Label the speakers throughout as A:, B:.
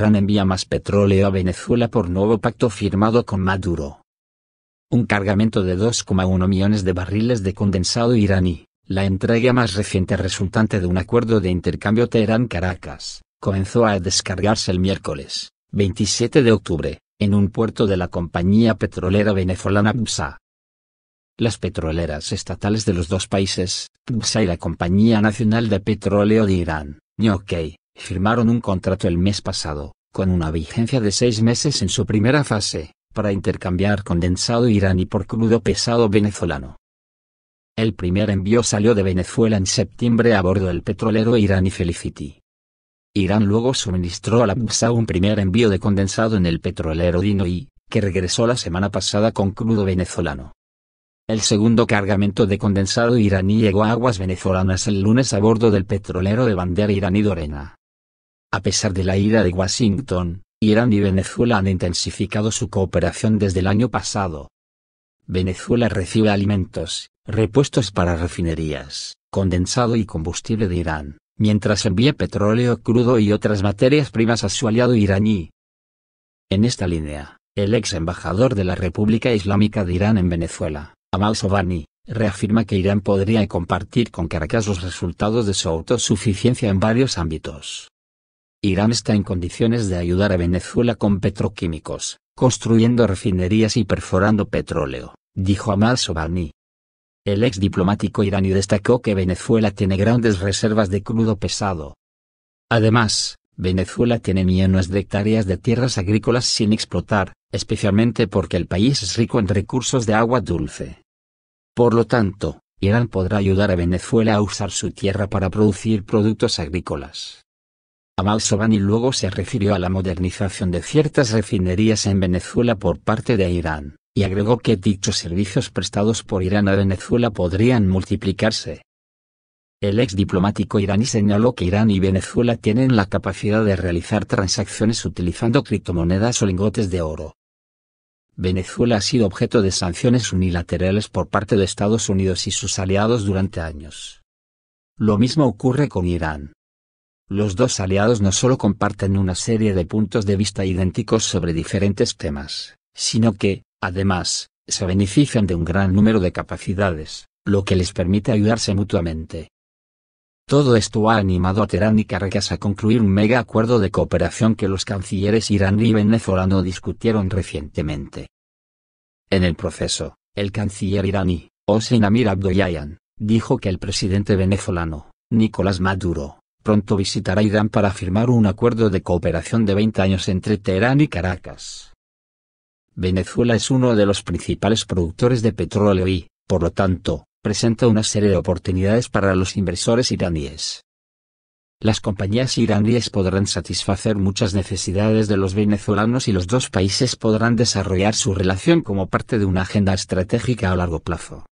A: Irán envía más petróleo a Venezuela por nuevo pacto firmado con Maduro. Un cargamento de 2,1 millones de barriles de condensado iraní, la entrega más reciente resultante de un acuerdo de intercambio Teherán-Caracas, comenzó a descargarse el miércoles, 27 de octubre, en un puerto de la compañía petrolera venezolana PSA. Las petroleras estatales de los dos países, PSA y la Compañía Nacional de Petróleo de Irán, NOKEI, firmaron un contrato el mes pasado, con una vigencia de seis meses en su primera fase, para intercambiar condensado iraní por crudo pesado venezolano. El primer envío salió de Venezuela en septiembre a bordo del petrolero iraní Felicity. Irán luego suministró a la BUSA un primer envío de condensado en el petrolero Dinoí, que regresó la semana pasada con crudo venezolano. El segundo cargamento de condensado iraní llegó a aguas venezolanas el lunes a bordo del petrolero de bandera iraní Dorena. A pesar de la ira de Washington, Irán y Venezuela han intensificado su cooperación desde el año pasado. Venezuela recibe alimentos, repuestos para refinerías, condensado y combustible de Irán, mientras envía petróleo crudo y otras materias primas a su aliado iraní. En esta línea, el ex embajador de la República Islámica de Irán en Venezuela, Amal Sobani, reafirma que Irán podría compartir con Caracas los resultados de su autosuficiencia en varios ámbitos, Irán está en condiciones de ayudar a Venezuela con petroquímicos, construyendo refinerías y perforando petróleo, dijo Amal Sobani. El ex diplomático iraní destacó que Venezuela tiene grandes reservas de crudo pesado. Además, Venezuela tiene millones de hectáreas de tierras agrícolas sin explotar, especialmente porque el país es rico en recursos de agua dulce. Por lo tanto, Irán podrá ayudar a Venezuela a usar su tierra para producir productos agrícolas amal Sobani luego se refirió a la modernización de ciertas refinerías en Venezuela por parte de Irán, y agregó que dichos servicios prestados por Irán a Venezuela podrían multiplicarse. El ex diplomático iraní señaló que Irán y Venezuela tienen la capacidad de realizar transacciones utilizando criptomonedas o lingotes de oro. Venezuela ha sido objeto de sanciones unilaterales por parte de Estados Unidos y sus aliados durante años. Lo mismo ocurre con Irán los dos aliados no solo comparten una serie de puntos de vista idénticos sobre diferentes temas, sino que, además, se benefician de un gran número de capacidades, lo que les permite ayudarse mutuamente. Todo esto ha animado a Teherán y Caracas a concluir un mega acuerdo de cooperación que los cancilleres iraní y venezolano discutieron recientemente. En el proceso, el canciller iraní, Hossein Amir dijo que el presidente venezolano, Nicolás Maduro, pronto visitará Irán para firmar un acuerdo de cooperación de 20 años entre Teherán y Caracas. Venezuela es uno de los principales productores de petróleo y, por lo tanto, presenta una serie de oportunidades para los inversores iraníes. Las compañías iraníes podrán satisfacer muchas necesidades de los venezolanos y los dos países podrán desarrollar su relación como parte de una agenda estratégica a largo plazo.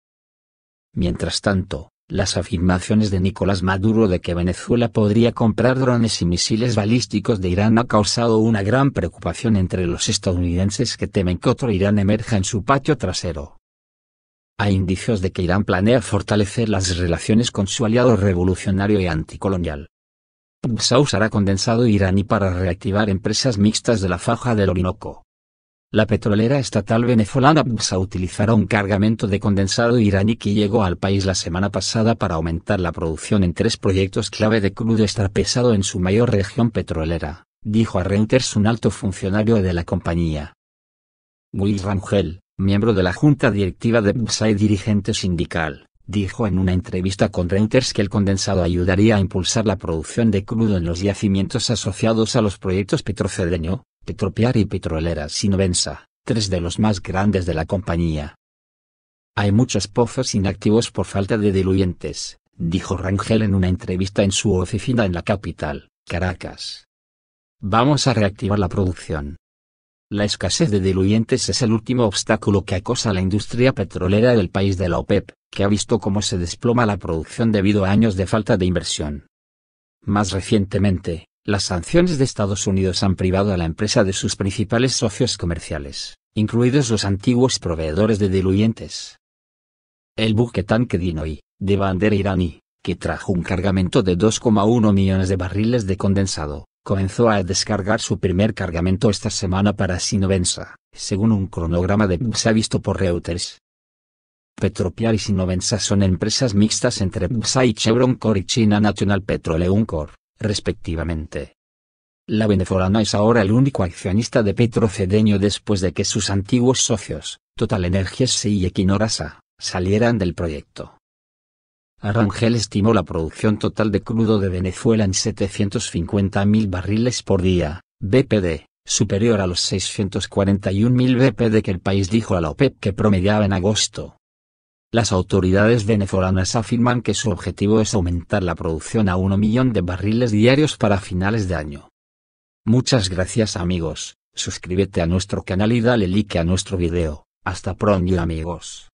A: Mientras tanto, las afirmaciones de Nicolás Maduro de que Venezuela podría comprar drones y misiles balísticos de Irán ha causado una gran preocupación entre los estadounidenses que temen que otro Irán emerja en su patio trasero. Hay indicios de que Irán planea fortalecer las relaciones con su aliado revolucionario y anticolonial. PUBSA usará condensado iraní para reactivar empresas mixtas de la faja del Orinoco. La petrolera estatal venezolana BPSA utilizará un cargamento de condensado iraní que llegó al país la semana pasada para aumentar la producción en tres proyectos clave de crudo pesado en su mayor región petrolera, dijo a Reuters un alto funcionario de la compañía. Will Rangel, miembro de la junta directiva de BPSA y dirigente sindical, dijo en una entrevista con Reuters que el condensado ayudaría a impulsar la producción de crudo en los yacimientos asociados a los proyectos petrocedeño. Petropiar y Petrolera Sinovensa, tres de los más grandes de la compañía. Hay muchos pozos inactivos por falta de diluyentes, dijo Rangel en una entrevista en su oficina en la capital, Caracas. Vamos a reactivar la producción. La escasez de diluyentes es el último obstáculo que acosa a la industria petrolera del país de la OPEP, que ha visto cómo se desploma la producción debido a años de falta de inversión. Más recientemente, las sanciones de Estados Unidos han privado a la empresa de sus principales socios comerciales, incluidos los antiguos proveedores de diluyentes. El buque tanque Dinoi, de bandera iraní, que trajo un cargamento de 2,1 millones de barriles de condensado, comenzó a descargar su primer cargamento esta semana para Sinovensa, según un cronograma de ha visto por Reuters. Petropiar y Sinovensa son empresas mixtas entre PSA y Chevron Corp y China National Petroleum Corp respectivamente. La venezolana es ahora el único accionista de Petrocedeño después de que sus antiguos socios, Total Energies y Equinorasa, salieran del proyecto. Arangel estimó la producción total de crudo de Venezuela en 750.000 barriles por día, BPD, superior a los 641.000 BPD que el país dijo a la OPEP e que promediaba en agosto. Las autoridades venezolanas afirman que su objetivo es aumentar la producción a 1 millón de barriles diarios para finales de año. Muchas gracias amigos, suscríbete a nuestro canal y dale like a nuestro video. Hasta pronto amigos.